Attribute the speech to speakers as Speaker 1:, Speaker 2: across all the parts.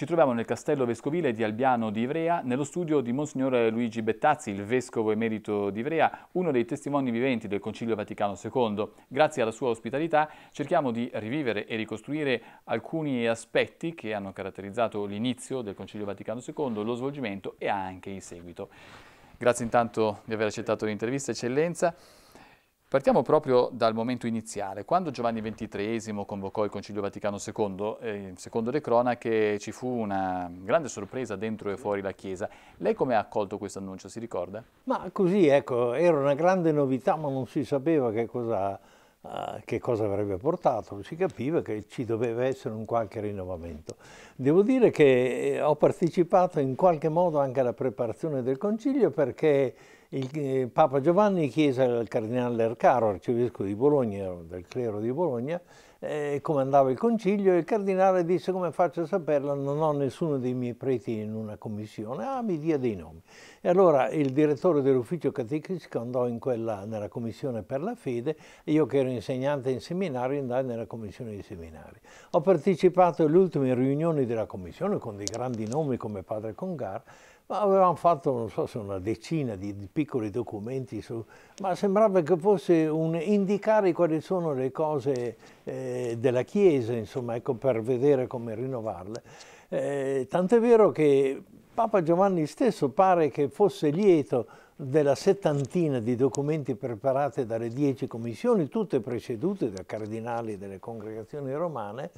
Speaker 1: Ci troviamo nel castello vescovile di Albiano di Ivrea, nello studio di Monsignor Luigi Bettazzi, il vescovo emerito di Ivrea, uno dei testimoni viventi del Concilio Vaticano II. Grazie alla sua ospitalità cerchiamo di rivivere e ricostruire alcuni aspetti che hanno caratterizzato l'inizio del Concilio Vaticano II, lo svolgimento e anche il seguito. Grazie intanto di aver accettato l'intervista, eccellenza. Partiamo proprio dal momento iniziale. Quando Giovanni XXIII convocò il Concilio Vaticano II, eh, secondo le cronache ci fu una grande sorpresa dentro e fuori la Chiesa. Lei come ha accolto questo annuncio, si ricorda?
Speaker 2: Ma così, ecco, era una grande novità, ma non si sapeva che cosa, uh, che cosa avrebbe portato. Si capiva che ci doveva essere un qualche rinnovamento. Devo dire che eh, ho partecipato in qualche modo anche alla preparazione del Concilio perché il eh, Papa Giovanni chiese al cardinale Ercaro, arcivescovo di Bologna, del clero di Bologna, eh, come andava il concilio e il cardinale disse come faccio a saperlo, non ho nessuno dei miei preti in una commissione, ah mi dia dei nomi. E allora il direttore dell'ufficio catechistico andò quella, nella commissione per la fede e io che ero insegnante in seminario andai nella commissione di seminari. Ho partecipato alle ultime riunioni della commissione con dei grandi nomi come padre Congar, ma avevamo fatto, non so se una decina di, di piccoli documenti, su, ma sembrava che fosse un indicare quali sono le cose eh, della Chiesa, insomma, ecco, per vedere come rinnovarle. Eh, tant'è vero che Papa Giovanni stesso pare che fosse lieto della settantina di documenti preparati dalle dieci commissioni, tutte precedute da cardinali delle congregazioni romane,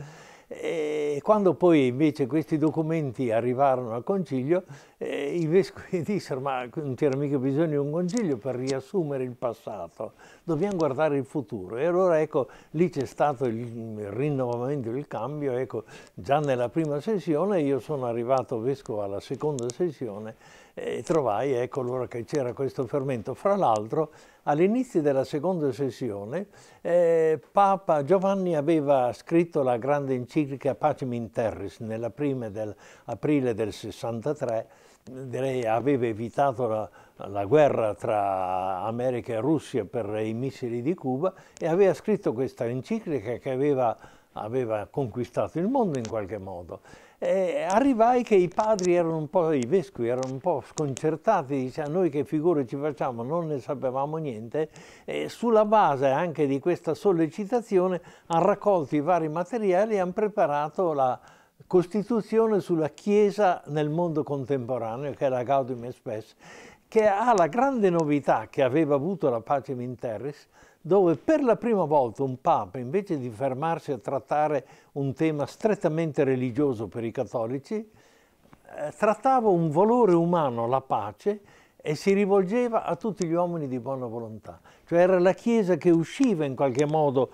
Speaker 2: e quando poi invece questi documenti arrivarono al Concilio, eh, i vescovi dissero ma non c'era mica bisogno di un consiglio per riassumere il passato, dobbiamo guardare il futuro e allora ecco lì c'è stato il rinnovamento, il cambio, ecco già nella prima sessione io sono arrivato vescovo alla seconda sessione e trovai ecco allora che c'era questo fermento, fra l'altro all'inizio della seconda sessione eh, Papa Giovanni aveva scritto la grande enciclica Pacem in Terris nella prima dell'aprile del 63 direi, aveva evitato la, la guerra tra America e Russia per i missili di Cuba e aveva scritto questa enciclica che aveva, aveva conquistato il mondo in qualche modo. E arrivai che i padri erano un po', i vescovi erano un po' sconcertati, dicevano noi che figure ci facciamo, non ne sapevamo niente, e sulla base anche di questa sollecitazione hanno raccolto i vari materiali e hanno preparato la, Costituzione sulla Chiesa nel mondo contemporaneo, che era Gaudium et che ha la grande novità che aveva avuto la Pace Minterris, dove per la prima volta un Papa, invece di fermarsi a trattare un tema strettamente religioso per i cattolici, eh, trattava un valore umano, la pace, e si rivolgeva a tutti gli uomini di buona volontà. Cioè era la Chiesa che usciva in qualche modo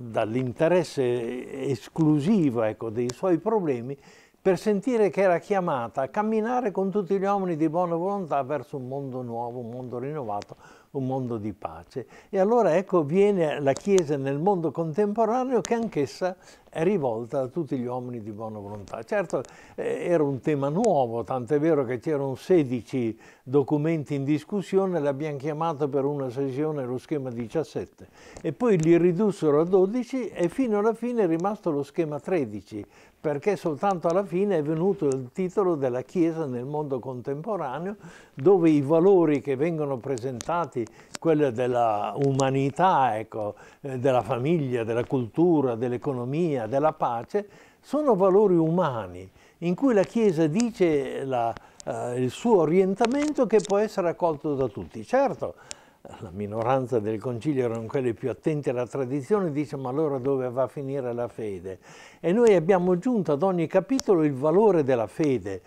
Speaker 2: dall'interesse esclusivo ecco, dei suoi problemi per sentire che era chiamata a camminare con tutti gli uomini di buona volontà verso un mondo nuovo, un mondo rinnovato, un mondo di pace. E allora ecco viene la Chiesa nel mondo contemporaneo che anch'essa è rivolta a tutti gli uomini di buona volontà. Certo eh, era un tema nuovo, tant'è vero che c'erano 16 documenti in discussione, l'abbiamo chiamato per una sessione lo schema 17 e poi li ridussero a 12 e fino alla fine è rimasto lo schema 13 perché soltanto alla fine è venuto il titolo della Chiesa nel mondo contemporaneo, dove i valori che vengono presentati, quello della umanità, ecco, eh, della famiglia, della cultura, dell'economia, della pace, sono valori umani, in cui la Chiesa dice la, eh, il suo orientamento che può essere accolto da tutti. Certo, la minoranza del concilio erano quelli più attenti alla tradizione, dice ma allora dove va a finire la fede? E noi abbiamo aggiunto ad ogni capitolo il valore della fede,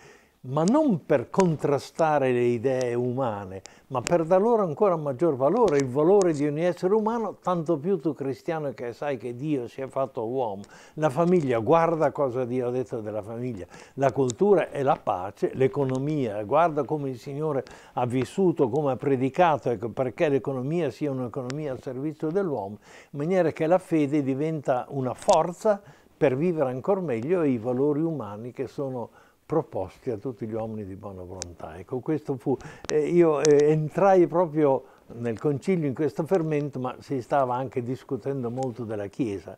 Speaker 2: ma non per contrastare le idee umane, ma per dar loro ancora maggior valore, il valore di ogni essere umano, tanto più tu cristiano che sai che Dio si è fatto uomo. La famiglia, guarda cosa Dio ha detto della famiglia, la cultura e la pace, l'economia, guarda come il Signore ha vissuto, come ha predicato, ecco, perché l'economia sia un'economia al servizio dell'uomo, in maniera che la fede diventa una forza per vivere ancora meglio i valori umani che sono proposti a tutti gli uomini di buona volontà. Ecco, questo fu, eh, io eh, entrai proprio nel concilio in questo fermento, ma si stava anche discutendo molto della Chiesa,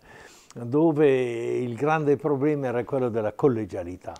Speaker 2: dove il grande problema era quello della collegialità.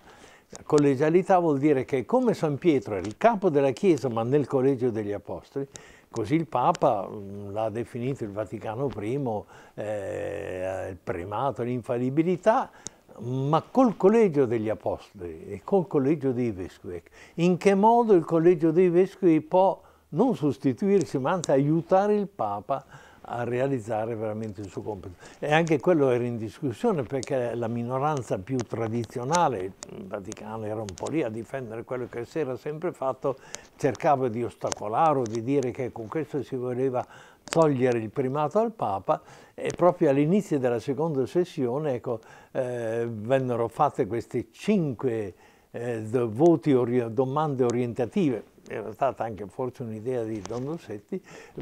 Speaker 2: La collegialità vuol dire che come San Pietro era il capo della Chiesa, ma nel collegio degli Apostoli, Così il Papa mm, l'ha definito il Vaticano I, eh, il primato, l'infallibilità, ma col collegio degli apostoli e col collegio dei vescovi, ecco, in che modo il collegio dei vescovi può non sostituirsi ma anzi aiutare il Papa a realizzare veramente il suo compito. E anche quello era in discussione perché la minoranza più tradizionale, il Vaticano era un po' lì a difendere quello che si era sempre fatto, cercava di ostacolare o di dire che con questo si voleva togliere il primato al Papa e proprio all'inizio della seconda sessione ecco, eh, vennero fatte queste cinque eh, voti ori domande orientative. Era stata anche forse un'idea di Don Rossetti,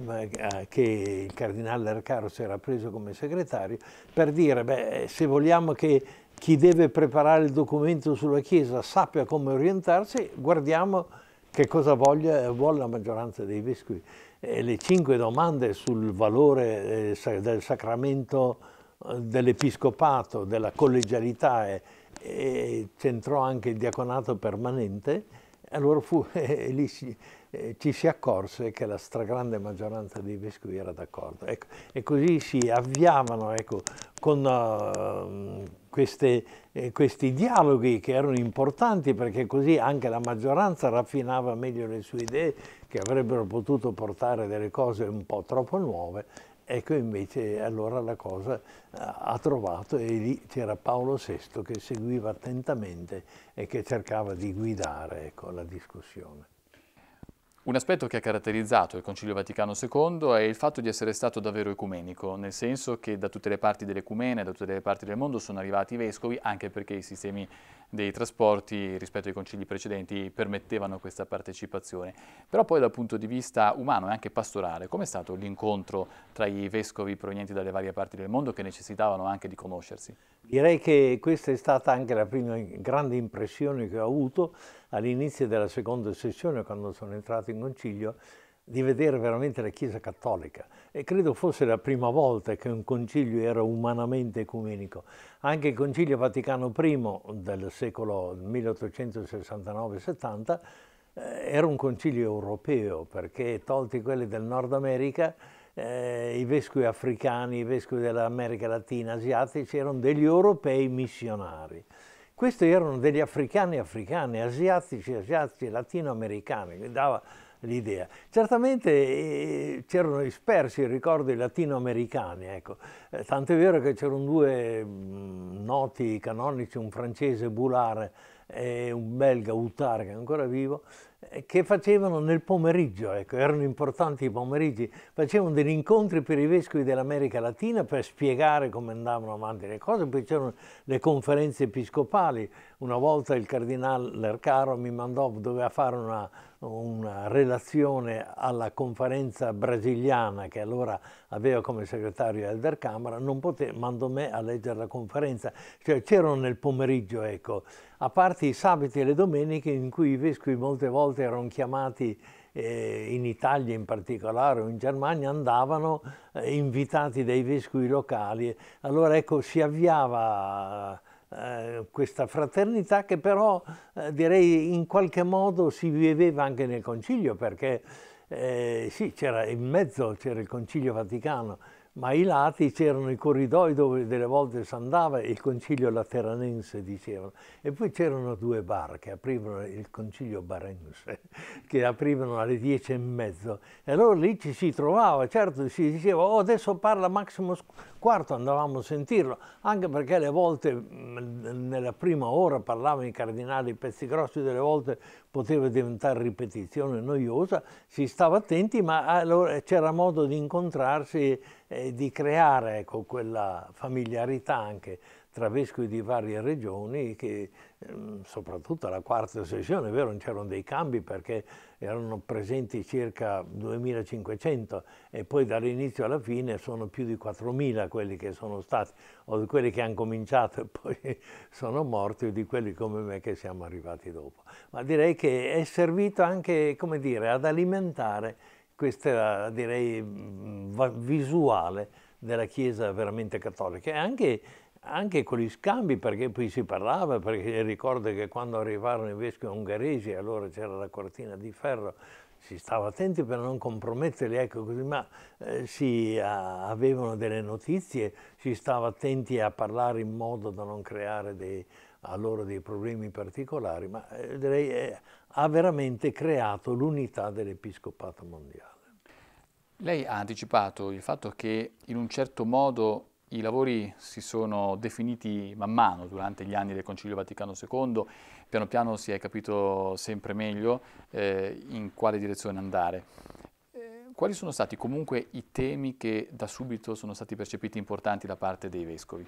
Speaker 2: eh, che il cardinale Arcaro si era preso come segretario, per dire, beh, se vogliamo che chi deve preparare il documento sulla Chiesa sappia come orientarsi, guardiamo che cosa voglia, vuole la maggioranza dei vescovi. Eh, le cinque domande sul valore eh, del sacramento eh, dell'episcopato, della collegialità e, e c'entrò anche il diaconato permanente, allora fu, eh, lì si, eh, ci si accorse che la stragrande maggioranza dei vescovi era d'accordo. Ecco, e così si avviavano ecco, con uh, queste, questi dialoghi che erano importanti perché così anche la maggioranza raffinava meglio le sue idee che avrebbero potuto portare delle cose un po' troppo nuove, ecco invece allora la cosa eh, ha trovato e lì c'era Paolo VI che seguiva attentamente e che cercava di guidare ecco, la discussione.
Speaker 1: Un aspetto che ha caratterizzato il Concilio Vaticano II è il fatto di essere stato davvero ecumenico, nel senso che da tutte le parti dell'ecumene, da tutte le parti del mondo sono arrivati i vescovi, anche perché i sistemi dei trasporti rispetto ai concili precedenti permettevano questa partecipazione. Però poi dal punto di vista umano e anche pastorale, com'è stato l'incontro tra i vescovi provenienti dalle varie parti del mondo che necessitavano anche di conoscersi?
Speaker 2: Direi che questa è stata anche la prima grande impressione che ho avuto all'inizio della seconda sessione, quando sono entrato in concilio, di vedere veramente la Chiesa Cattolica e credo fosse la prima volta che un concilio era umanamente ecumenico. Anche il concilio Vaticano I del secolo 1869-70 eh, era un concilio europeo perché tolti quelli del Nord America eh, i vescovi africani, i vescovi dell'America Latina, asiatici, erano degli europei missionari. Questi erano degli africani africani, asiatici, asiatici, latinoamericani, mi dava l'idea. Certamente eh, c'erano dispersi, ricordo, i latinoamericani, ecco. eh, tant'è vero che c'erano due mh, mm, noti canonici, un francese Boulard e un belga Utar, che è ancora vivo, eh, che facevano nel pomeriggio, ecco, erano importanti i pomeriggi, facevano degli incontri per i vescovi dell'America Latina per spiegare come andavano avanti le cose, poi c'erano le conferenze episcopali, una volta il cardinale Lercaro mi mandò, doveva fare una, una relazione alla conferenza brasiliana che allora aveva come segretario Elder Camera, non poteva, mandò me a leggere la conferenza, cioè c'erano nel pomeriggio, ecco, a parte i sabati e le domeniche in cui i vescovi molte volte volte erano chiamati eh, in Italia in particolare o in Germania, andavano eh, invitati dai vescovi locali. Allora ecco, si avviava eh, questa fraternità che però eh, direi in qualche modo si viveva anche nel concilio perché eh, sì, c'era in mezzo c'era il concilio vaticano ma ai lati c'erano i corridoi dove delle volte si andava il concilio lateranense dicevano e poi c'erano due bar che aprivano il concilio barense che aprivano alle dieci e mezzo e allora lì ci si trovava certo si diceva oh adesso parla Massimo quarto andavamo a sentirlo, anche perché le volte mm, nella prima ora parlava in cardinali i pezzi grossi, delle volte poteva diventare ripetizione noiosa, si stava attenti, ma allora c'era modo di incontrarsi e di creare ecco, quella familiarità anche tra vescovi di varie regioni che ehm, soprattutto alla quarta sessione, è vero, non c'erano dei cambi perché erano presenti circa 2500 e poi dall'inizio alla fine sono più di 4000 quelli che sono stati o di quelli che hanno cominciato e poi sono morti o di quelli come me che siamo arrivati dopo. Ma direi che è servito anche, come dire, ad alimentare questa, direi, mm, visuale della Chiesa veramente cattolica e anche anche con gli scambi, perché poi si parlava, perché ricordo che quando arrivarono i vescovi ungheresi, allora c'era la cortina di ferro, si stava attenti per non comprometterli, ecco così, ma eh, si a, avevano delle notizie, si stava attenti a parlare in modo da non creare dei, a loro dei problemi particolari, ma eh, direi eh, ha veramente creato l'unità dell'Episcopato mondiale.
Speaker 1: Lei ha anticipato il fatto che in un certo modo i lavori si sono definiti man mano durante gli anni del Concilio Vaticano II, piano piano si è capito sempre meglio eh, in quale direzione andare. Eh, quali sono stati comunque i temi che da subito sono stati percepiti importanti da parte dei vescovi?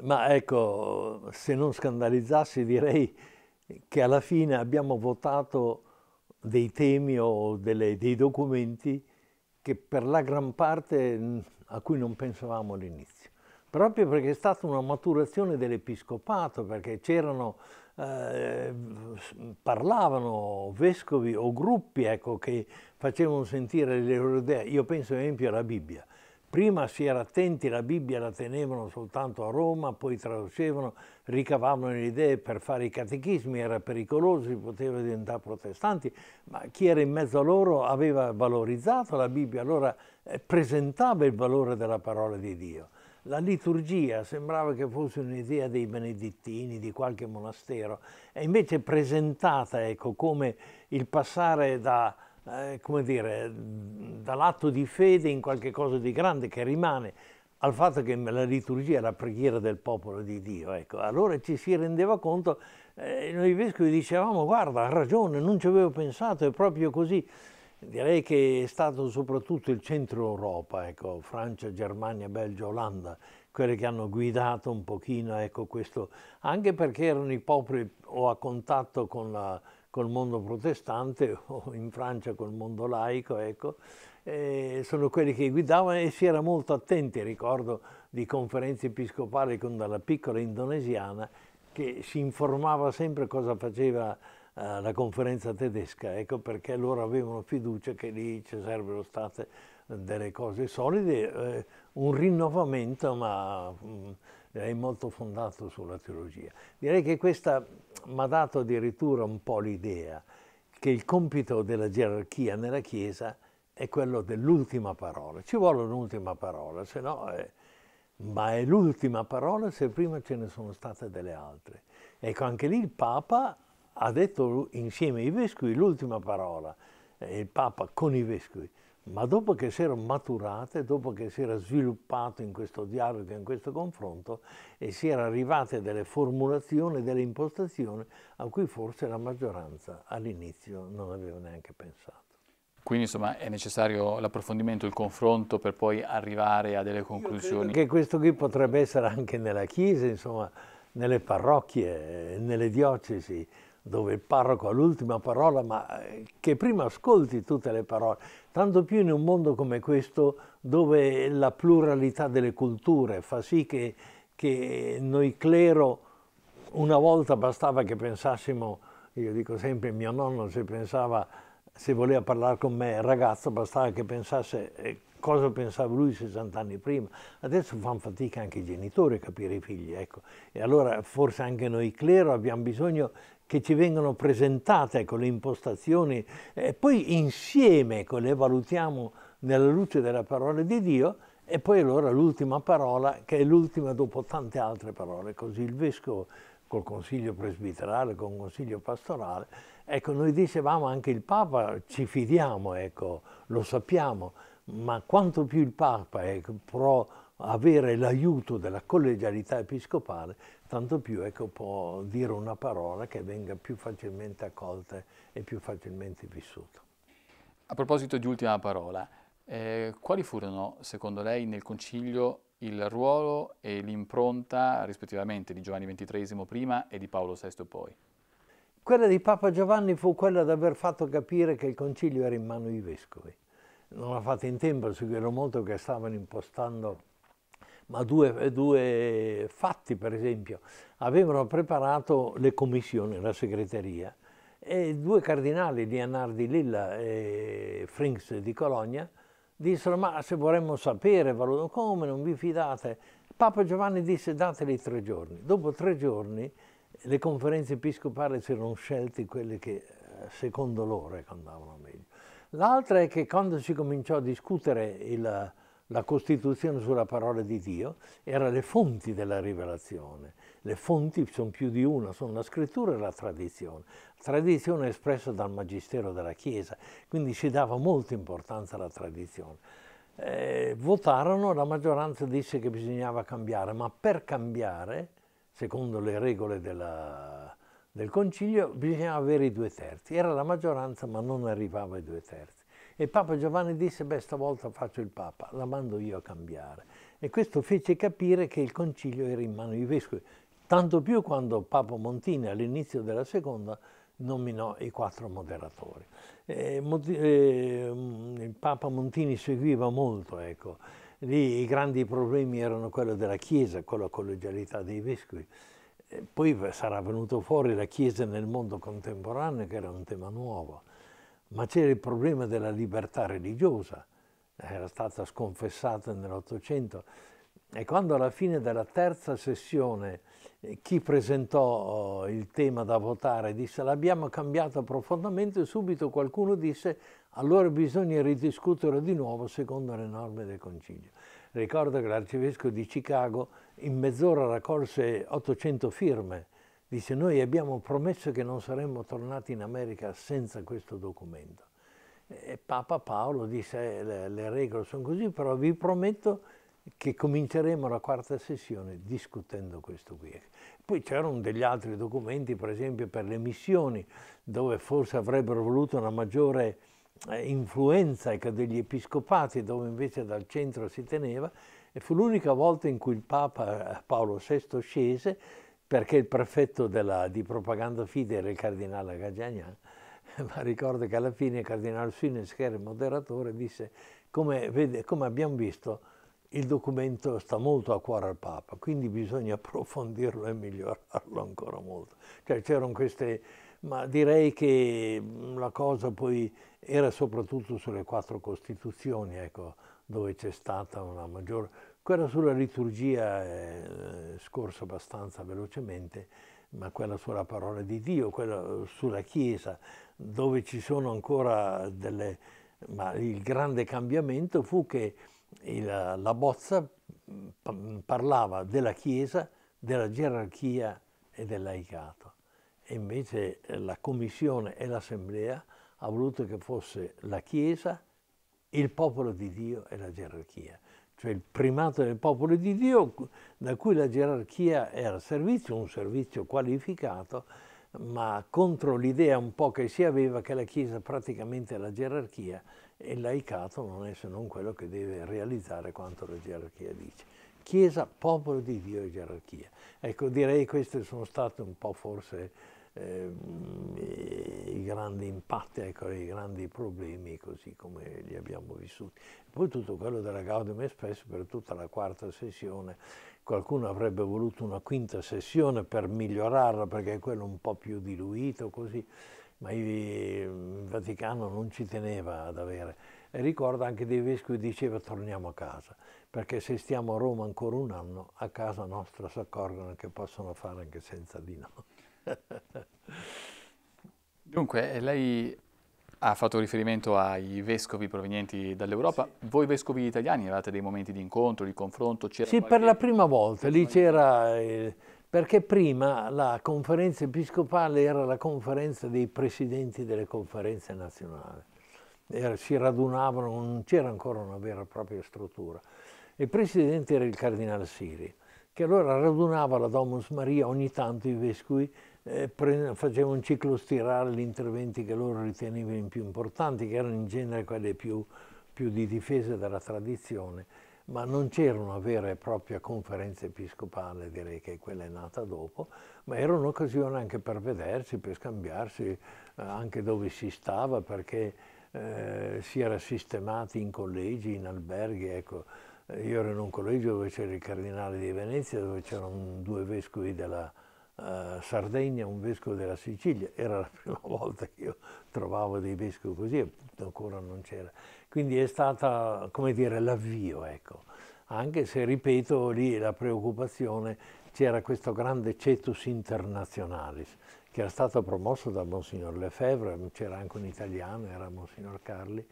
Speaker 2: Ma ecco, se non scandalizzassi direi che alla fine abbiamo votato dei temi o delle, dei documenti che per la gran parte a cui non pensavamo all'inizio. Proprio perché è stata una maturazione dell'episcopato, perché c'erano, eh, parlavano vescovi o gruppi ecco, che facevano sentire le loro idee. Io penso ad esempio alla Bibbia. Prima si era attenti, la Bibbia la tenevano soltanto a Roma, poi traducevano, ricavavano le idee per fare i catechismi, era pericoloso, si poteva diventare protestanti, ma chi era in mezzo a loro aveva valorizzato la Bibbia, allora eh, presentava il valore della parola di Dio. La liturgia sembrava che fosse un'idea dei benedettini, di qualche monastero, è invece presentata ecco, come il passare da eh, come dire, dall'atto di fede in qualche cosa di grande che rimane al fatto che la liturgia è la preghiera del popolo di Dio. Ecco, allora ci si rendeva conto, eh, noi vescovi dicevamo guarda ha ragione, non ci avevo pensato, è proprio così. Direi che è stato soprattutto il centro Europa, ecco, Francia, Germania, Belgio, Olanda, quelle che hanno guidato un pochino ecco, questo, anche perché erano i popoli o a contatto con la col mondo protestante o in Francia col mondo laico, ecco, sono quelli che guidavano e si era molto attenti, ricordo, di conferenze episcopali con della piccola indonesiana che si informava sempre cosa faceva eh, la conferenza tedesca, ecco perché loro avevano fiducia che lì ci sarebbero state eh, delle cose solide, eh, un rinnovamento, ma... Mh, mm, direi molto fondato sulla teologia. Direi che questa mi ha dato addirittura un po' l'idea che il compito della gerarchia nella Chiesa è quello dell'ultima parola. Ci vuole un'ultima parola, se no è... Eh, ma è l'ultima parola se prima ce ne sono state delle altre. Ecco, anche lì il Papa ha detto insieme ai Vescovi l'ultima parola, eh, il Papa con i Vescovi ma dopo che si erano maturate, dopo che si era sviluppato in questo dialogo, in questo confronto, e si era arrivate delle formulazioni, delle impostazioni a cui forse la maggioranza all'inizio non aveva neanche pensato.
Speaker 1: Quindi insomma è necessario l'approfondimento, il confronto per poi arrivare a delle
Speaker 2: conclusioni. Che questo qui potrebbe essere anche nella Chiesa, insomma, nelle parrocchie, nelle diocesi, dove il parroco ha l'ultima parola, ma eh, che prima ascolti tutte le parole tanto più in un mondo come questo dove la pluralità delle culture fa sì che, che noi clero una volta bastava che pensassimo, io dico sempre mio nonno se pensava, se voleva parlare con me ragazzo bastava che pensasse eh, cosa pensava lui 60 anni prima. Adesso fanno fatica anche i genitori a capire i figli, ecco. E allora forse anche noi clero abbiamo bisogno che ci vengono presentate con le impostazioni e poi insieme ecco, le valutiamo nella luce della parola di Dio e poi allora l'ultima parola che è l'ultima dopo tante altre parole, così il vescovo col consiglio presbiterale, con il consiglio pastorale, ecco noi dicevamo anche il Papa ci fidiamo, ecco, lo sappiamo, ma quanto più il Papa è ecco, pro avere l'aiuto della collegialità episcopale, tanto più ecco, può dire una parola che venga più facilmente accolta e più facilmente vissuta.
Speaker 1: A proposito di ultima parola, eh, quali furono, secondo lei, nel Concilio il ruolo e l'impronta rispettivamente di Giovanni XXIII prima e di Paolo VI poi?
Speaker 2: Quella di Papa Giovanni fu quella di aver fatto capire che il concilio era in mano ai vescovi. Non l'ha fatto in tempo, seguirono molto che stavano impostando ma due, due fatti per esempio, avevano preparato le commissioni, la segreteria, e due cardinali di Lilla e Frings di Cologna dissero ma se vorremmo sapere, come non vi fidate? Papa Giovanni disse dateli tre giorni. Dopo tre giorni le conferenze episcopali si erano scelte quelle che eh, secondo loro andavano meglio. L'altra è che quando si cominciò a discutere il, la Costituzione sulla parola di Dio era le fonti della rivelazione. Le fonti sono più di una, sono la scrittura e la tradizione. La tradizione è espressa dal magistero della Chiesa, quindi si dava molta importanza alla tradizione. Eh, votarono, la maggioranza disse che bisognava cambiare, ma per cambiare, secondo le regole della, del Concilio, bisognava avere i due terzi. Era la maggioranza ma non arrivava ai due terzi. E Papa Giovanni disse, beh, stavolta faccio il Papa, la mando io a cambiare. E questo fece capire che il concilio era in mano ai vescovi, tanto più quando Papa Montini all'inizio della seconda nominò i quattro moderatori. Eh, eh, il Papa Montini seguiva molto, ecco. Lì i grandi problemi erano quello della Chiesa, con la collegialità dei vescovi. Eh, poi sarà venuto fuori la Chiesa nel mondo contemporaneo, che era un tema nuovo ma c'era il problema della libertà religiosa, era stata sconfessata nell'Ottocento. E quando alla fine della terza sessione eh, chi presentò eh, il tema da votare disse l'abbiamo cambiato profondamente, subito qualcuno disse allora bisogna ridiscutere di nuovo secondo le norme del Concilio. Ricordo che l'arcivescovo di Chicago in mezz'ora raccolse 800 firme disse noi abbiamo promesso che non saremmo tornati in America senza questo documento. E Papa Paolo disse, eh, le, le regole sono così, però vi prometto che cominceremo la quarta sessione discutendo questo qui. Poi c'erano degli altri documenti, per esempio per le missioni, dove forse avrebbero voluto una maggiore eh, influenza ecco, degli episcopati, dove invece dal centro si teneva, e fu l'unica volta in cui il Papa eh, Paolo VI scese perché il prefetto della, di propaganda FIDE era il cardinale Gagagnan, ma ricordo che alla fine il cardinale Suines, che era il moderatore, disse come, vede, come abbiamo visto il documento sta molto a cuore al Papa, quindi bisogna approfondirlo e migliorarlo ancora molto. Cioè c'erano queste, ma direi che la cosa poi era soprattutto sulle quattro Costituzioni, ecco, dove c'è stata una maggiore quella sulla liturgia è eh, scorsa abbastanza velocemente, ma quella sulla parola di Dio, quella eh, sulla Chiesa, dove ci sono ancora delle... ma il grande cambiamento fu che il, la bozza
Speaker 1: mm,
Speaker 2: mm, parlava della Chiesa, della gerarchia e del laicato. E invece eh, la Commissione e l'Assemblea ha voluto che fosse la Chiesa, il popolo di Dio e la gerarchia cioè il primato del popolo di Dio, da cui la gerarchia era servizio, un servizio qualificato, ma contro l'idea un po' che si aveva che la Chiesa praticamente è la gerarchia e il laicato non è se non quello che deve realizzare quanto la gerarchia dice. Chiesa, popolo di Dio e gerarchia. Ecco, direi che queste sono state un po' forse eh, i grandi impatti, ecco, i grandi problemi così come li abbiamo vissuti. Poi tutto quello della Gaudium Express per tutta la quarta sessione, qualcuno avrebbe voluto una quinta sessione per migliorarla perché è quello un po' più diluito così, ma il Vaticano non ci teneva ad avere. E ricordo anche dei vescovi diceva torniamo a casa, perché se stiamo a Roma ancora un anno, a casa nostra si accorgono che possono fare anche senza di noi.
Speaker 1: Dunque, eh, lei ha fatto riferimento ai vescovi provenienti dall'Europa. Sì. Voi vescovi italiani avevate dei momenti di incontro, di confronto? sì, qualche... per
Speaker 2: la prima volta, lì c'era... Eh, perché prima la conferenza episcopale era la conferenza dei presidenti delle conferenze nazionali. Era, si radunavano, non c'era ancora una vera e propria struttura. Il presidente era il cardinale Siri, che allora radunava la Domus Maria ogni tanto i vescovi eh, faceva un ciclo stirare gli interventi che loro ritenevano più importanti, che erano in genere quelli più, più di difesa della tradizione, ma non c'era una vera e propria conferenza episcopale, direi che quella è nata dopo, ma era un'occasione anche per vedersi, per scambiarsi eh, anche dove si stava, perché eh, si era sistemati in collegi, in alberghi, ecco. Io ero in un collegio dove c'era il cardinale di Venezia, dove c'erano due vescovi della, eh, Sardegna un vescovo della Sicilia, era la prima volta che io trovavo dei vescovi così e ancora non c'era. Quindi è stata, come dire, l'avvio, ecco. Anche se, ripeto, lì la preoccupazione c'era questo grande cetus internationalis che era stato promosso da Monsignor Lefebvre, c'era anche un italiano, era Monsignor Carli,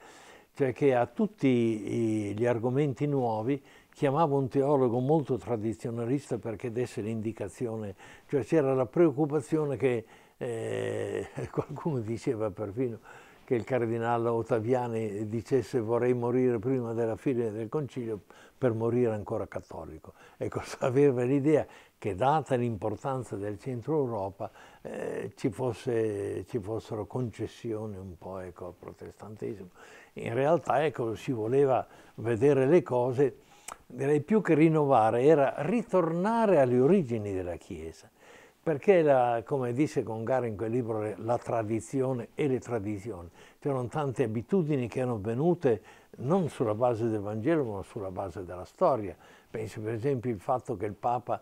Speaker 2: cioè che a tutti gli argomenti nuovi chiamava un teologo molto tradizionalista perché desse l'indicazione, cioè c'era la preoccupazione che eh, qualcuno diceva perfino che il cardinale Ottaviani dicesse vorrei morire prima della fine del concilio per morire ancora cattolico. Ecco, aveva l'idea che data l'importanza del centro Europa eh, ci, fosse, ci, fossero concessioni un po' ecco, al protestantesimo. In realtà ecco, si voleva vedere le cose direi più che rinnovare, era ritornare alle origini della Chiesa, perché la, come dice Gongara in quel libro, la tradizione e le tradizioni, c'erano tante abitudini che erano venute non sulla base del Vangelo ma sulla base della storia, penso per esempio il fatto che il Papa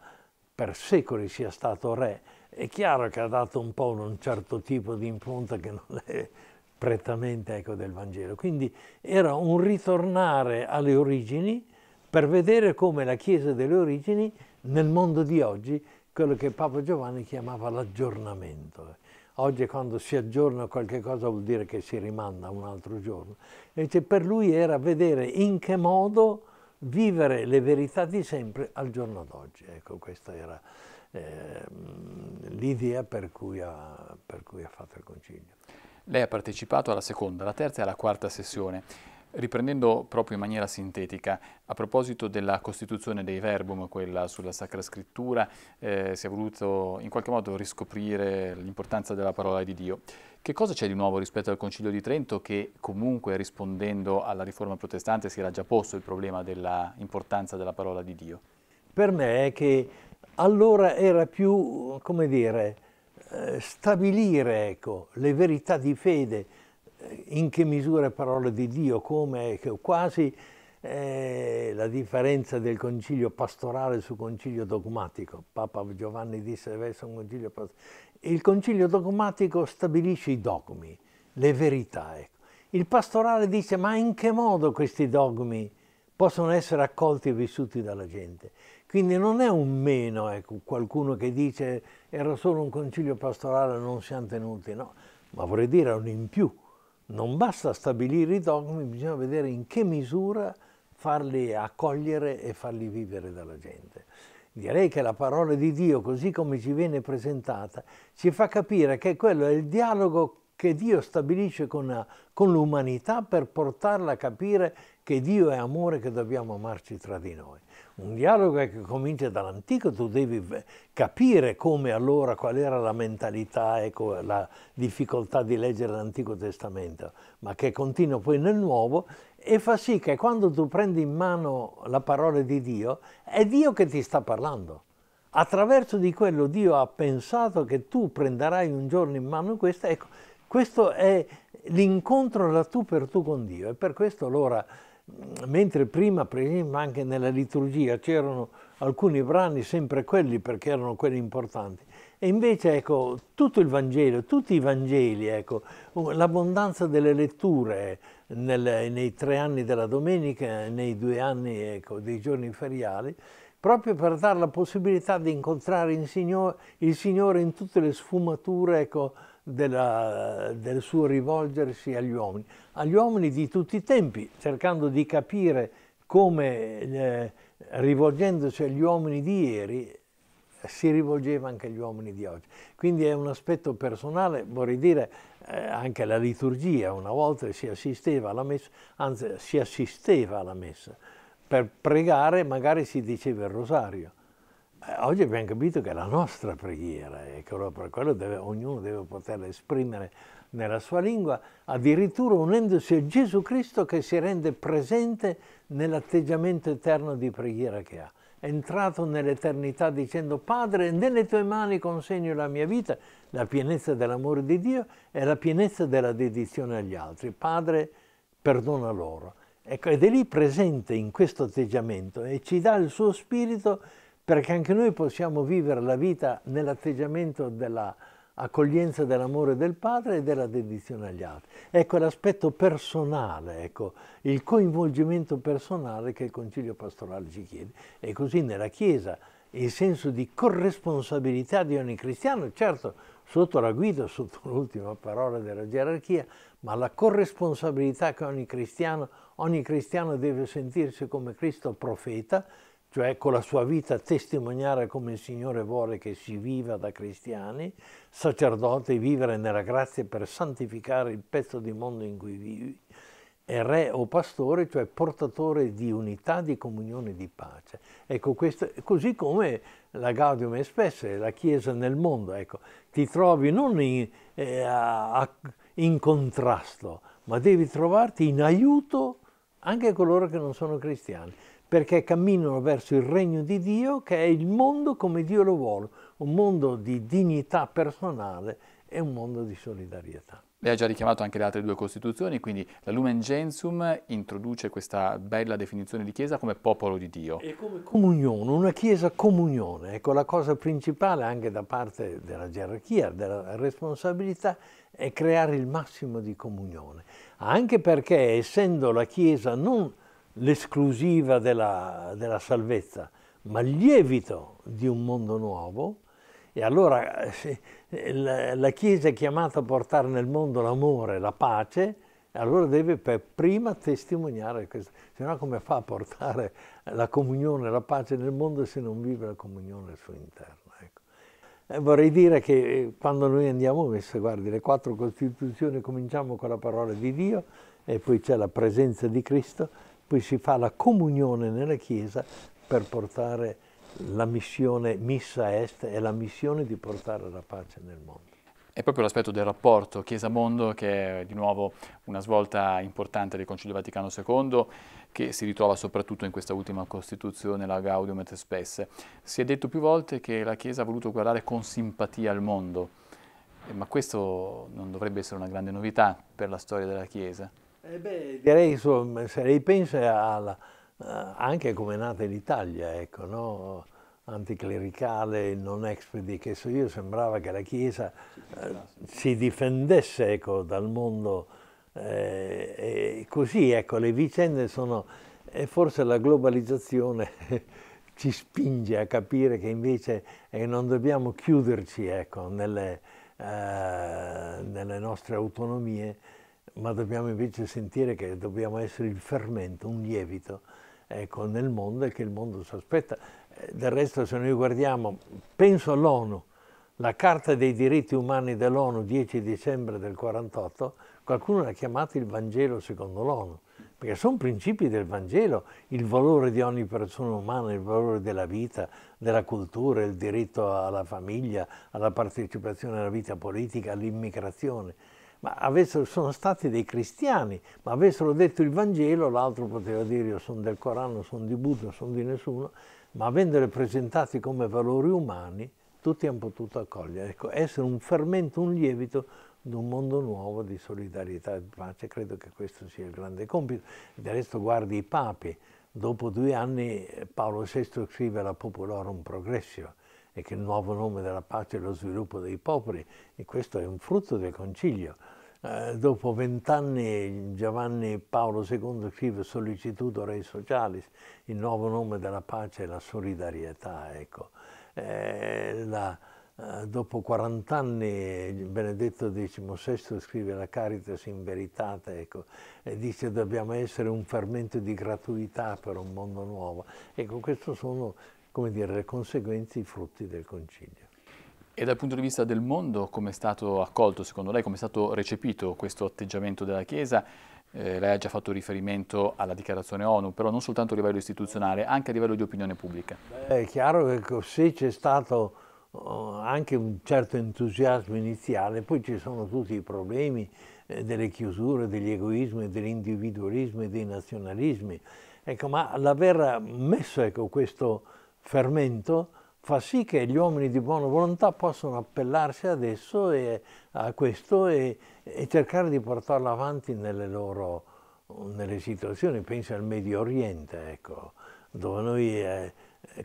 Speaker 2: per secoli sia stato re, è chiaro che ha dato un po' un certo tipo di impronta che non è prettamente ecco, del Vangelo, quindi era un ritornare alle origini per vedere come la Chiesa delle origini nel mondo di oggi, quello che Papa Giovanni chiamava l'aggiornamento. Oggi quando si aggiorna qualche cosa vuol dire che si rimanda a un altro giorno. Invece per lui era vedere in che modo vivere le verità di sempre al giorno d'oggi. Ecco, questa era eh, l'idea per, per cui ha fatto il concilio.
Speaker 1: Lei ha partecipato alla seconda, alla terza e alla quarta sessione. Riprendendo proprio in maniera sintetica, a proposito della costituzione dei verbum, quella sulla Sacra Scrittura, eh, si è voluto in qualche modo riscoprire l'importanza della parola di Dio. Che cosa c'è di nuovo rispetto al Concilio di Trento che comunque rispondendo alla Riforma protestante si era già posto il problema dell'importanza della parola di Dio?
Speaker 2: Per me è che allora era più, come dire, eh, stabilire ecco, le verità di fede, in che misura parola di Dio, come quasi eh, la differenza del concilio pastorale sul concilio dogmatico. Papa Giovanni disse deve essere un concilio pastorale. Il concilio dogmatico stabilisce i dogmi, le verità. Ecco. Il pastorale dice ma in che modo questi dogmi possono essere accolti e vissuti dalla gente? Quindi non è un meno ecco, qualcuno che dice era solo un concilio pastorale, non siamo tenuti, no, ma vorrei dire un in più non basta stabilire i dogmi, bisogna vedere in che misura farli accogliere e farli vivere dalla gente. Direi che la parola di Dio, così come ci viene presentata, ci fa capire che quello è il dialogo che Dio stabilisce con, con l'umanità per portarla a capire che Dio è amore, che dobbiamo amarci tra di noi. Un dialogo che comincia dall'antico, tu devi capire come allora, qual era la mentalità, ecco, la difficoltà di leggere l'Antico Testamento, ma che continua poi nel Nuovo e fa sì che quando tu prendi in mano la parola di Dio, è Dio che ti sta parlando. Attraverso di quello Dio ha pensato che tu prenderai un giorno in mano questa, ecco, questo è l'incontro da tu per tu con Dio e per questo allora mentre prima per esempio anche nella liturgia c'erano alcuni brani sempre quelli perché erano quelli importanti e invece ecco tutto il Vangelo, tutti i Vangeli, ecco, l'abbondanza delle letture nel, nei tre anni della domenica, nei due anni ecco, dei giorni feriali, proprio per dare la possibilità di incontrare il Signore, il Signore in tutte le sfumature ecco, della, del suo rivolgersi agli uomini, agli uomini di tutti i tempi, cercando di capire come eh, rivolgendosi agli uomini di ieri eh, si rivolgeva anche agli uomini di oggi. Quindi è un aspetto personale, vorrei dire, eh, anche la liturgia, una volta si assisteva alla messa, anzi si assisteva alla messa, per pregare magari si diceva il rosario, eh, oggi abbiamo capito che è la nostra preghiera e per quello deve, ognuno deve poterla esprimere nella sua lingua, addirittura unendosi a Gesù Cristo che si rende presente nell'atteggiamento eterno di preghiera che ha. È entrato nell'eternità dicendo Padre, nelle tue mani consegno la mia vita, la pienezza dell'amore di Dio e la pienezza della dedizione agli altri. Padre, perdona loro. Ecco, ed è lì presente in questo atteggiamento e ci dà il suo spirito perché anche noi possiamo vivere la vita nell'atteggiamento dell'accoglienza dell'amore del Padre e della dedizione agli altri. Ecco l'aspetto personale, ecco, il coinvolgimento personale che il Concilio pastorale ci chiede. E così nella Chiesa il senso di corresponsabilità di ogni cristiano, certo sotto la guida, sotto l'ultima parola della gerarchia, ma la corresponsabilità che ogni cristiano, ogni cristiano deve sentirsi come Cristo profeta, cioè con la sua vita testimoniare come il Signore vuole che si viva da cristiani, sacerdote vivere nella grazia per santificare il pezzo di mondo in cui vivi, e re o pastore, cioè portatore di unità, di comunione, di pace. Ecco, questo, così come la Gaudium Espesse, la Chiesa nel mondo, ecco, ti trovi non in, eh, a, in contrasto, ma devi trovarti in aiuto anche coloro che non sono cristiani perché camminano verso il regno di Dio che è il mondo come Dio lo vuole, un mondo di dignità personale e un mondo di solidarietà.
Speaker 1: Lei ha già richiamato anche le altre due Costituzioni, quindi la Lumen Gentium introduce questa bella definizione di Chiesa come popolo di Dio. E
Speaker 2: come comunione, una Chiesa comunione. Ecco, la cosa principale anche da parte della gerarchia, della responsabilità, è creare il massimo di comunione. Anche perché, essendo la Chiesa non l'esclusiva della, della salvezza, ma il lievito di un mondo nuovo. E allora eh, eh, la Chiesa è chiamata a portare nel mondo l'amore, la pace, allora deve per prima testimoniare questo. Se no come fa a portare la comunione, la pace nel mondo se non vive la comunione al suo interno? Ecco. Eh, vorrei dire che eh, quando noi andiamo a messa, guardi, le quattro Costituzioni cominciamo con la parola di Dio e poi c'è la presenza di Cristo poi si fa la comunione nella Chiesa per portare la missione missa est e la missione di portare la pace nel mondo.
Speaker 1: È proprio l'aspetto del rapporto Chiesa-Mondo che è di nuovo una svolta importante del Concilio Vaticano II che si ritrova soprattutto in questa ultima Costituzione, la Gaudium et Spes. Si è detto più volte che la Chiesa ha voluto guardare con simpatia al mondo, ma questo non dovrebbe essere una grande novità per la storia della Chiesa.
Speaker 2: Eh beh, direi, insomma, se ripensa alla, eh, anche come è nata l'Italia, ecco, no? anticlericale, non expedi, che so io, sembrava che la Chiesa eh, si difendesse ecco, dal mondo. Eh, e così ecco, le vicende sono, e forse la globalizzazione ci spinge a capire che invece eh, non dobbiamo chiuderci ecco, nelle, eh, nelle nostre autonomie, ma dobbiamo invece sentire che dobbiamo essere il fermento, un lievito ecco, nel mondo e che il mondo si aspetta. Eh, del resto se noi guardiamo, penso all'ONU, la Carta dei diritti umani dell'ONU 10 dicembre del 1948, qualcuno l'ha chiamata il Vangelo secondo l'ONU, perché sono principi del Vangelo, il valore di ogni persona umana, il valore della vita, della cultura, il diritto alla famiglia, alla partecipazione alla vita politica, all'immigrazione ma avessero, sono stati dei cristiani, ma avessero detto il Vangelo, l'altro poteva dire io sono del Corano, sono di Buddha, sono di nessuno, ma avendole presentati come valori umani, tutti hanno potuto accogliere. Ecco, essere un fermento, un lievito di un mondo nuovo di solidarietà e di pace, credo che questo sia il grande compito. Del resto guardi i papi, dopo due anni eh, Paolo VI scrive la Populorum Progressio, e che il nuovo nome della pace è lo sviluppo dei popoli e questo è un frutto del concilio. Eh, dopo vent'anni Giovanni Paolo II scrive Sollicitudo Rei Socialis, il nuovo nome della pace è la solidarietà. Ecco. Eh, la, eh, dopo 40 anni Benedetto XVI scrive la Caritas in Veritate ecco, e dice dobbiamo essere un fermento di gratuità per un mondo nuovo. Ecco, questo sono come dire, le conseguenze, i frutti del Concilio.
Speaker 1: E dal punto di vista del mondo, come è stato accolto secondo lei, come è stato recepito questo atteggiamento della Chiesa? Eh, lei ha già fatto riferimento alla dichiarazione ONU, però non soltanto a livello istituzionale, anche a livello di opinione pubblica.
Speaker 2: È chiaro che se c'è stato eh, anche un certo entusiasmo iniziale, poi ci sono tutti i problemi eh, delle chiusure, degli egoismi, dell'individualismo e dei nazionalismi. Ecco, ma l'aver messo ecco, questo fermento fa sì che gli uomini di buona volontà possano appellarsi adesso e, a questo e, e, cercare di portarlo avanti nelle loro nelle situazioni, penso al Medio Oriente, ecco, dove noi eh,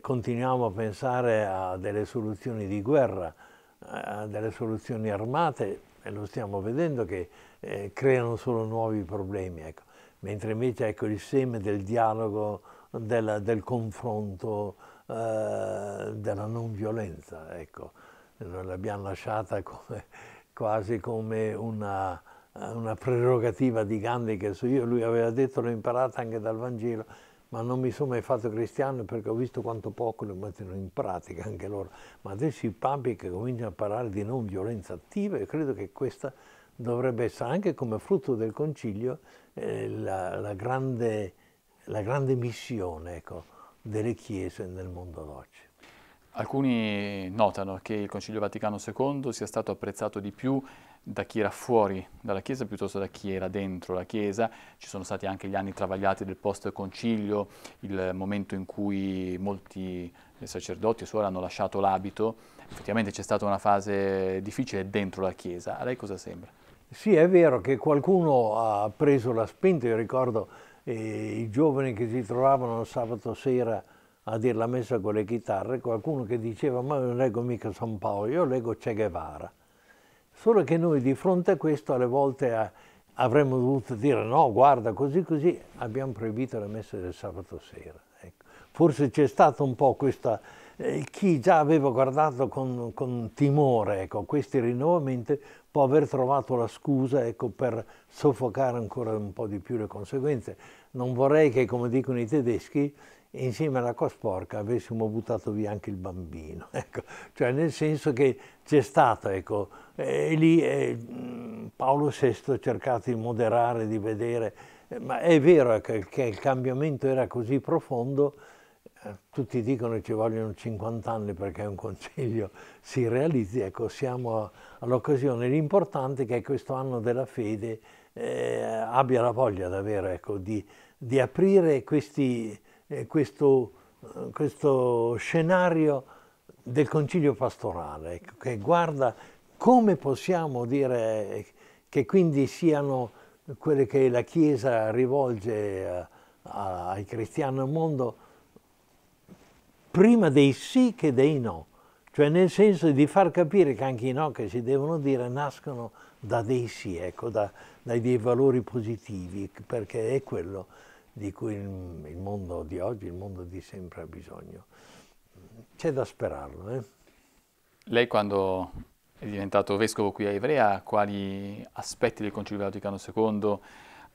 Speaker 2: continuiamo a pensare a delle soluzioni di guerra, a delle soluzioni armate, e lo stiamo vedendo che eh, creano solo nuovi problemi, ecco. mentre invece ecco, il seme del dialogo, della, del confronto, eh, della non violenza, ecco. Noi l'abbiamo lasciata come, quasi come una, una, prerogativa di Gandhi che so io, lui aveva detto, l'ho imparata anche dal Vangelo, ma non mi sono mai fatto cristiano perché ho visto quanto poco lo mettono in pratica anche loro. Ma adesso i papi che cominciano a parlare di non violenza attiva, io credo che questa dovrebbe essere anche come frutto del concilio eh, la, la, grande, la, grande, missione. Ecco delle chiese nel mondo d'oggi.
Speaker 1: Alcuni notano che il Concilio Vaticano II sia stato apprezzato di più da chi era fuori dalla Chiesa piuttosto da chi era dentro la Chiesa. Ci sono stati anche gli anni travagliati del post-concilio, il momento in cui molti eh, sacerdoti e suore hanno lasciato l'abito. Effettivamente c'è stata una fase difficile dentro la Chiesa. A lei cosa sembra?
Speaker 2: Sì, è vero che qualcuno ha preso la spinta, io ricordo e i giovani che si trovavano il sabato sera a dire la messa con le chitarre, qualcuno che diceva ma io non leggo mica San Paolo, io leggo Che Guevara. Solo che noi di fronte a questo alle volte avremmo dovuto dire no, guarda, così così abbiamo proibito la messa del sabato sera. Ecco. Forse c'è stata un po' questa eh, chi già aveva guardato con, con timore ecco, questi rinnovamenti può aver trovato la scusa ecco, per soffocare ancora un po' di più le conseguenze. Non vorrei che, come dicono i tedeschi, insieme all'acqua sporca avessimo buttato via anche il bambino. Ecco. Cioè nel senso che c'è stato, ecco, e lì eh, Paolo VI ha cercato di moderare, di vedere, eh, ma è vero che il cambiamento era così profondo tutti dicono che ci vogliono 50 anni perché un consiglio si realizzi, ecco siamo all'occasione, l'importante è che questo anno della fede eh, abbia la voglia davvero ecco, di, di, aprire questi, eh, questo, eh, questo, scenario del concilio pastorale, ecco, che guarda come possiamo dire eh, che quindi siano quelle che la Chiesa rivolge a, eh, a, ai cristiani al mondo, prima dei sì che dei no, cioè nel senso di far capire che anche i no che si devono dire nascono da dei sì, ecco, da, dai dei valori positivi, perché è quello di cui il, il mondo di oggi, il mondo di sempre ha bisogno. C'è da sperarlo. Eh?
Speaker 1: Lei quando è diventato vescovo qui a Ivrea, quali aspetti del Concilio Vaticano II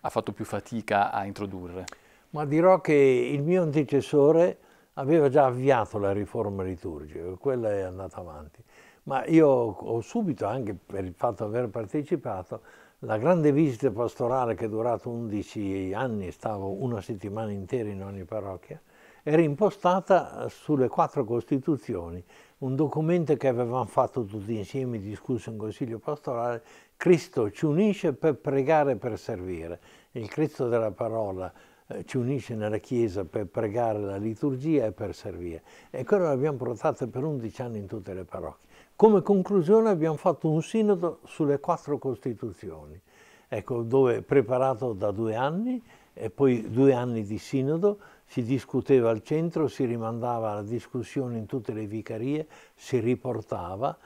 Speaker 1: ha fatto più fatica a introdurre?
Speaker 2: Ma dirò che il mio antecessore aveva già avviato la riforma liturgica, quella è andata avanti. Ma io ho subito, anche per il fatto di aver partecipato, la grande visita pastorale che è durata 11 anni, stavo una settimana intera in ogni parrocchia, era impostata sulle quattro Costituzioni, un documento che avevamo fatto tutti insieme, discusso in consiglio pastorale, Cristo ci unisce per pregare e per servire, il Cristo della parola, eh, ci unisce nella Chiesa per pregare la liturgia e per servire. E quello l'abbiamo portato per 11 anni in tutte le parrocchie. Come conclusione abbiamo fatto un sinodo sulle quattro Costituzioni, ecco, dove preparato da due anni e poi due anni di sinodo, si discuteva al centro, si rimandava la discussione in tutte le vicarie, si riportava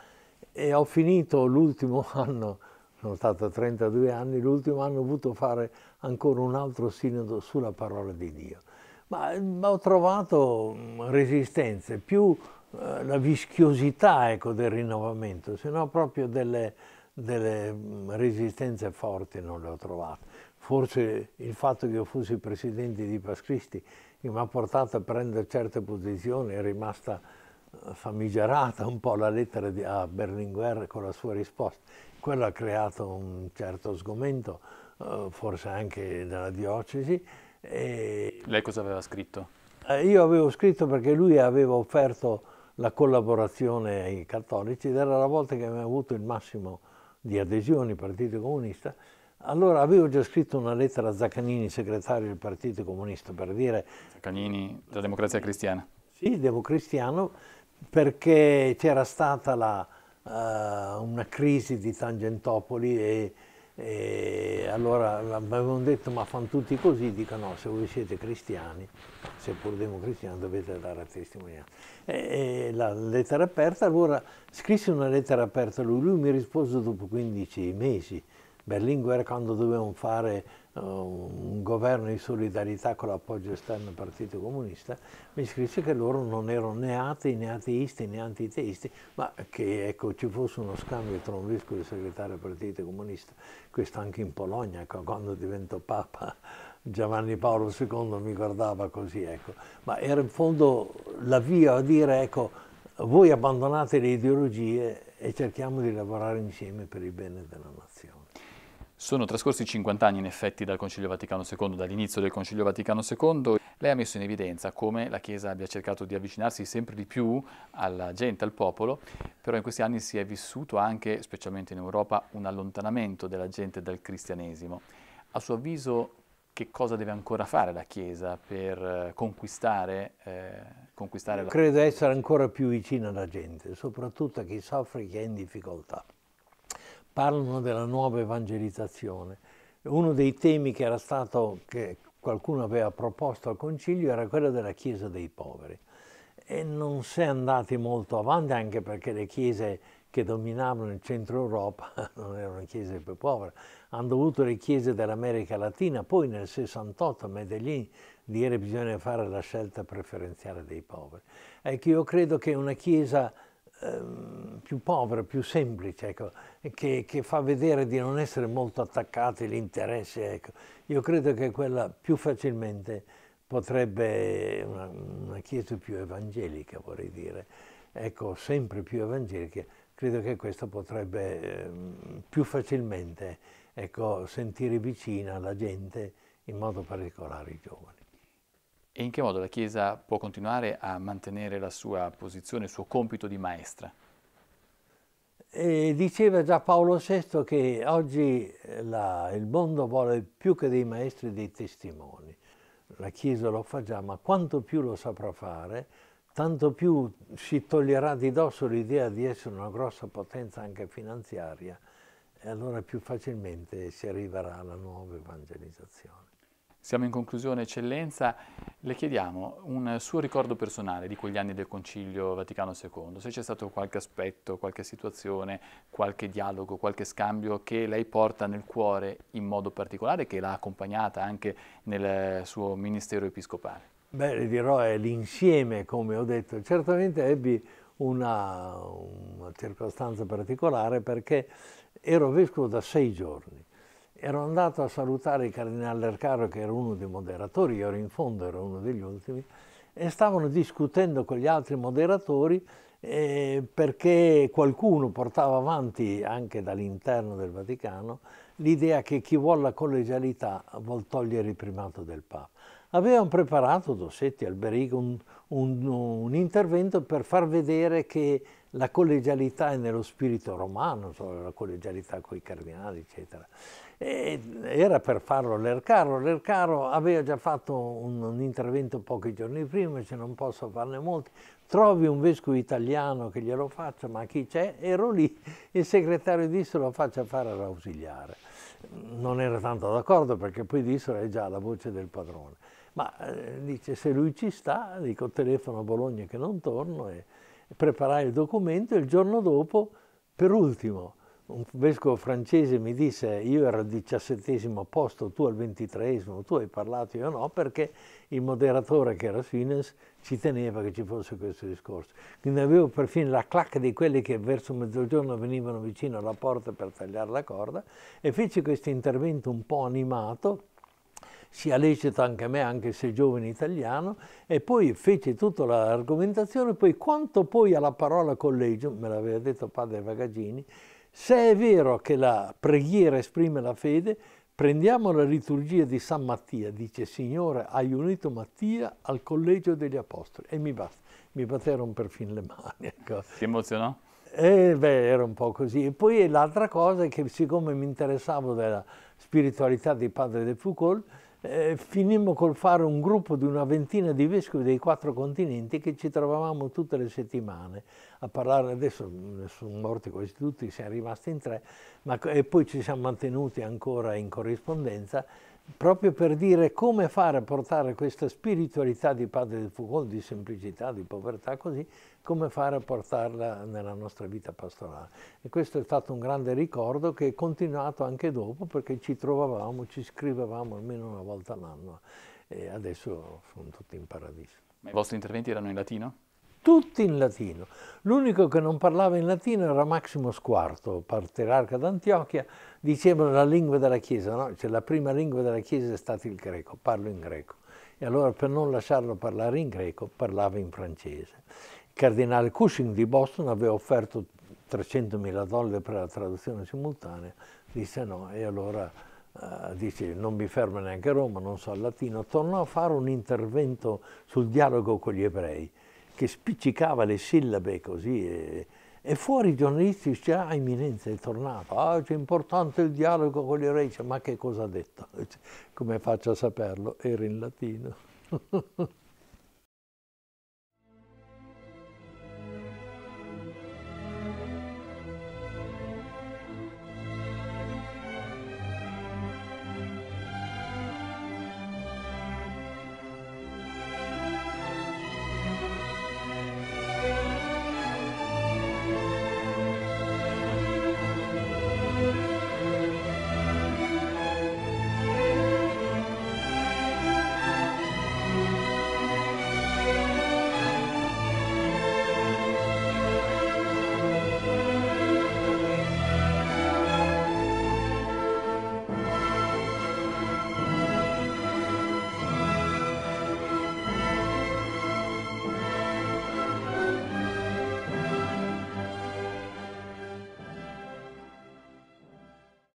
Speaker 2: e ho finito l'ultimo anno sono stato 32 anni, l'ultimo anno ho voluto fare ancora un altro sinodo sulla parola di Dio. Ma, ho trovato mm, resistenze, più eh, la vischiosità ecco, del rinnovamento, se no proprio delle, delle mm, resistenze forti non le ho trovate. Forse il fatto che io fossi presidente di Pascristi mi ha portato a prendere certe posizioni, è rimasta eh, famigerata un po' la lettera di, a Berlinguer con la sua risposta. Quello ha creato un certo sgomento, eh, forse anche nella diocesi. E... Lei cosa aveva scritto? Eh, io avevo scritto perché lui aveva offerto la collaborazione ai cattolici ed era la volta che aveva avuto il massimo di adesioni al Partito Comunista. Allora avevo già scritto una lettera a Zaccanini, segretario del Partito Comunista, per dire...
Speaker 1: Zaccanini della democrazia cristiana.
Speaker 2: Sì, democristiano, perché c'era stata la, eh, una crisi di Tangentopoli e, e allora avevano detto ma fanno tutti così, dico no, se voi siete cristiani, seppur democristiani, dovete dare testimonianza. E, e, la lettera aperta, allora scrisse una lettera aperta a lui, lui mi rispose dopo 15 mesi, Berlinguer quando dovevamo fare uh, un governo di solidarietà con l'appoggio esterno del Partito Comunista, mi scrisse che loro non erano né atei, né ateisti, né antiteisti, ma che ecco, ci fosse uno scambio tra un vescovo e il segretario del Partito Comunista, questo anche in Polonia, ecco, quando diventò Papa Giovanni Paolo II mi guardava così, ecco. ma era in fondo l'avvio a dire ecco, voi abbandonate le ideologie e cerchiamo di lavorare insieme per il bene della nostra.
Speaker 1: Sono trascorsi 50 anni in effetti dal Concilio Vaticano II, dall'inizio del Concilio Vaticano II. Lei ha messo in evidenza come la Chiesa abbia cercato di avvicinarsi sempre di più alla gente, al popolo, però in questi anni si è vissuto anche, specialmente in Europa, un allontanamento della gente dal cristianesimo. A suo avviso che cosa deve ancora fare la Chiesa per eh, conquistare, eh, conquistare la... Credo
Speaker 2: essere ancora più vicina alla gente, soprattutto a chi soffre e chi è in difficoltà parlano della nuova evangelizzazione. Uno dei temi che era stato, che qualcuno aveva proposto al Concilio, era quello della Chiesa dei poveri. E non si è andati molto avanti anche perché le chiese che dominavano il centro Europa non erano chiese più povere, hanno dovuto le chiese dell'America Latina, poi nel 68 a Medellin dire bisogna fare la scelta preferenziale dei poveri. Ecco, io credo che una chiesa Ehm, più povera, più semplice, ecco, che, che, fa vedere di non essere molto attaccati agli interessi. Ecco. Io credo che quella più facilmente potrebbe, una, una chiesa più evangelica vorrei dire, ecco, sempre più evangelica, credo che questa potrebbe ehm, più facilmente ecco, sentire vicina la gente in modo particolare i giovani.
Speaker 1: E in che modo la Chiesa può continuare a mantenere la sua posizione, il suo compito di maestra?
Speaker 2: E diceva già Paolo VI che oggi eh, la, il mondo vuole più che dei maestri dei testimoni. La Chiesa lo fa già, ma quanto più lo saprà fare, tanto più si toglierà di dosso l'idea di essere una grossa potenza anche finanziaria e allora più facilmente si arriverà alla nuova evangelizzazione.
Speaker 1: Siamo in conclusione, Eccellenza, le chiediamo un suo ricordo personale di quegli anni del Concilio Vaticano II, se c'è stato qualche aspetto, qualche situazione, qualche dialogo, qualche scambio che lei porta nel cuore in modo particolare, che l'ha accompagnata anche nel suo ministero episcopale.
Speaker 2: Beh, le dirò è l'insieme, come ho detto. Certamente ebbi una, una circostanza particolare perché ero vescovo da sei giorni ero andato a salutare il cardinale Ercaro che era uno dei moderatori, io ero in fondo, ero uno degli ultimi, e stavano discutendo con gli altri moderatori eh, perché qualcuno portava avanti anche dall'interno del Vaticano l'idea che chi vuole la collegialità vuol togliere il primato del Papa. Avevano preparato Dossetti, Alberico, un, un, un intervento per far vedere che la collegialità è nello spirito romano, cioè la collegialità con i cardinali, eccetera. E era per farlo Lercaro. Lercaro aveva già fatto un, un intervento pochi giorni prima, dice non posso farne molti. Trovi un vescovo italiano che glielo faccia, ma chi c'è? Ero lì, il segretario disse lo faccia fare all'ausiliare. Non era tanto d'accordo perché poi di è già la voce del padrone. Ma eh, dice se lui ci sta, dico telefono a Bologna che non torno e preparai il documento e il giorno dopo, per ultimo, un vescovo francese mi disse io ero al diciassettesimo posto, tu al ventitreesimo, tu hai parlato, io no, perché il moderatore che era Sines ci teneva che ci fosse questo discorso. Quindi avevo perfino la clacca di quelli che verso mezzogiorno venivano vicino alla porta per tagliare la corda e feci questo intervento un po' animato, sia lecito anche a me, anche se giovane italiano, e poi fece tutta l'argomentazione, poi quanto poi alla parola collegio, me l'aveva detto padre Vagagini, se è vero che la preghiera esprime la fede, prendiamo la liturgia di San Mattia, dice Signore, hai unito Mattia al collegio degli Apostoli e mi basta, mi batterono per fin le mani. Ecco. Ti emozionò? Eh, beh, era un po' così. E poi l'altra cosa è che siccome mi interessavo della spiritualità di Padre De Foucault, eh, finimmo col fare un gruppo di una ventina di vescovi dei quattro continenti che ci trovavamo tutte le settimane a parlare, adesso mm, sono morti quasi tutti, siamo rimasti in tre, ma, e poi ci siamo mantenuti ancora in corrispondenza proprio per dire come fare a portare questa spiritualità di Padre del Foucault, di semplicità, di povertà, così, come fare a portarla nella nostra vita pastorale. E questo è stato un grande ricordo che è continuato anche dopo perché ci trovavamo, ci scrivevamo almeno una volta all'anno e adesso sono tutti in
Speaker 1: paradiso. Ma i vostri interventi erano in latino?
Speaker 2: tutti in latino. L'unico che non parlava in latino era Massimo IV, patriarca d'Antiochia, dicevano la lingua della Chiesa, no? cioè, la prima lingua della Chiesa è stata il greco, parlo in greco. E allora per non lasciarlo parlare in greco parlava in francese. Il cardinale Cushing di Boston aveva offerto 300.000 dollari per la traduzione simultanea, disse no e allora eh, dice non mi fermo neanche a Roma, non so il latino, tornò a fare un intervento sul dialogo con gli ebrei che spiccicava le sillabe così e, e fuori i giornalisti dicevano ah Eminenza è tornato, ah c'è importante il dialogo con gli orecchi, ma che cosa ha detto? Come faccio a saperlo? Era in latino.